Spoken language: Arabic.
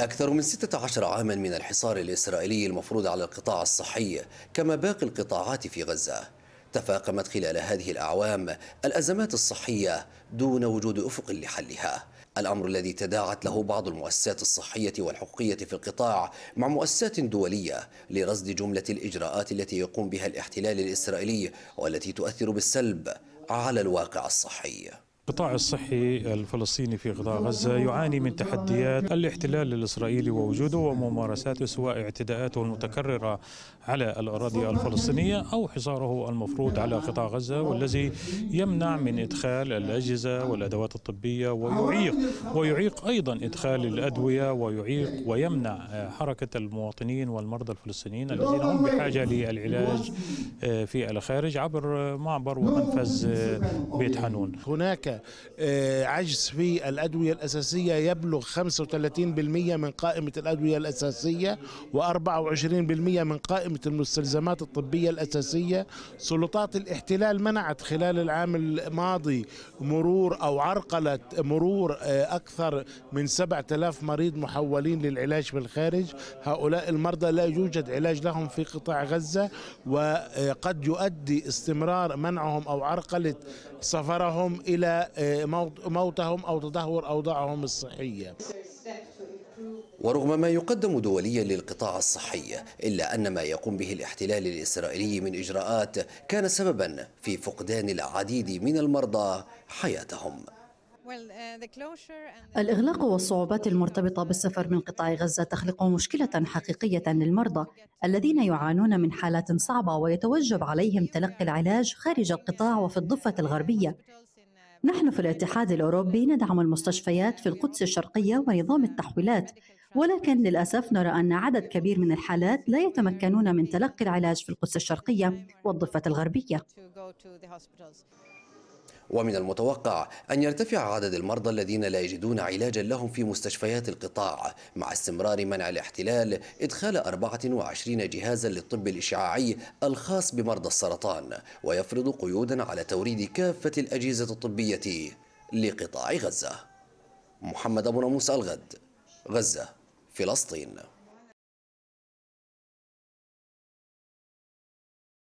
أكثر من 16 عاما من الحصار الإسرائيلي المفروض على القطاع الصحي كما باقي القطاعات في غزة تفاقمت خلال هذه الأعوام الأزمات الصحية دون وجود أفق لحلها الأمر الذي تداعت له بعض المؤسسات الصحية والحقوقية في القطاع مع مؤسسات دولية لرصد جملة الإجراءات التي يقوم بها الاحتلال الإسرائيلي والتي تؤثر بالسلب على الواقع الصحي القطاع الصحي الفلسطيني في قطاع غزة يعاني من تحديات الاحتلال الإسرائيلي ووجوده وممارساته سواء اعتداءاته المتكررة على الأراضي الفلسطينية أو حصاره المفروض على قطاع غزة والذي يمنع من إدخال الأجهزة والأدوات الطبية ويعيق ويعيق أيضا إدخال الأدوية ويعيق ويمنع حركة المواطنين والمرضى الفلسطينيين الذين هم بحاجة للعلاج آه، في الخارج عبر معبر ومنفذ بيت حنون هناك آه، عجز في الأدوية الأساسية يبلغ 35% من قائمة الأدوية الأساسية و24% من قائمة المستلزمات الطبية الأساسية سلطات الاحتلال منعت خلال العام الماضي مرور أو عرقلة مرور آه، أكثر من 7000 مريض محولين للعلاج في الخارج هؤلاء المرضى لا يوجد علاج لهم في قطاع غزة وقد يؤدي استمرار منعهم أو عرقلة سفرهم إلى موتهم أو تدهور أوضاعهم الصحية ورغم ما يقدم دوليا للقطاع الصحي إلا أن ما يقوم به الاحتلال الإسرائيلي من إجراءات كان سببا في فقدان العديد من المرضى حياتهم الإغلاق والصعوبات المرتبطة بالسفر من قطاع غزة تخلق مشكلة حقيقية للمرضى الذين يعانون من حالات صعبة ويتوجب عليهم تلقي العلاج خارج القطاع وفي الضفة الغربية نحن في الاتحاد الأوروبي ندعم المستشفيات في القدس الشرقية ونظام التحويلات ولكن للأسف نرى أن عدد كبير من الحالات لا يتمكنون من تلقي العلاج في القدس الشرقية والضفة الغربية ومن المتوقع أن يرتفع عدد المرضى الذين لا يجدون علاجا لهم في مستشفيات القطاع مع استمرار منع الاحتلال إدخال 24 جهازا للطب الإشعاعي الخاص بمرضى السرطان ويفرض قيودا على توريد كافة الأجهزة الطبية لقطاع غزة محمد أبو ناموس الغد غزة فلسطين